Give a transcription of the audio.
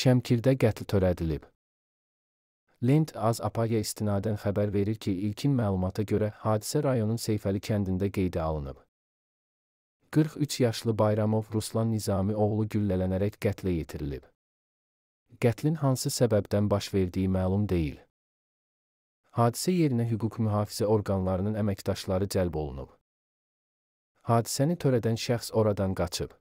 Şəmkirdə qətl törədilib. Lent Az Apaya istinadən xəbər verir ki, ilkin məlumata görə hadisə rayonun Seyfəli kəndində qeydə alınıb. 43 yaşlı Bayramov Ruslan Nizami oğlu güllələnərək qətlə yetirilib. Qətlin hansı səbəbdən baş verdiyi məlum deyil. Hadisə yerinə hüquq mühafizə orqanlarının əməkdaşları cəlb olunub. Hadisəni törədən şəxs oradan qaçıb.